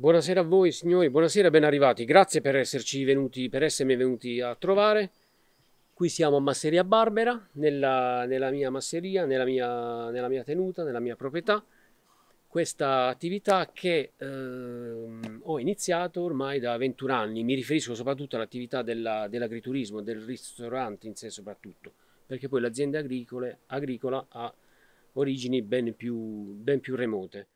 Buonasera a voi signori, buonasera ben arrivati. Grazie per esserci venuti, per essermi venuti a trovare. Qui siamo a Masseria Barbera, nella, nella mia masseria, nella mia, nella mia, tenuta, nella mia proprietà. Questa attività che ehm, ho iniziato ormai da 21 anni, mi riferisco soprattutto all'attività dell'agriturismo, del ristorante in sé soprattutto, perché poi l'azienda agricola ha origini ben più, ben più remote.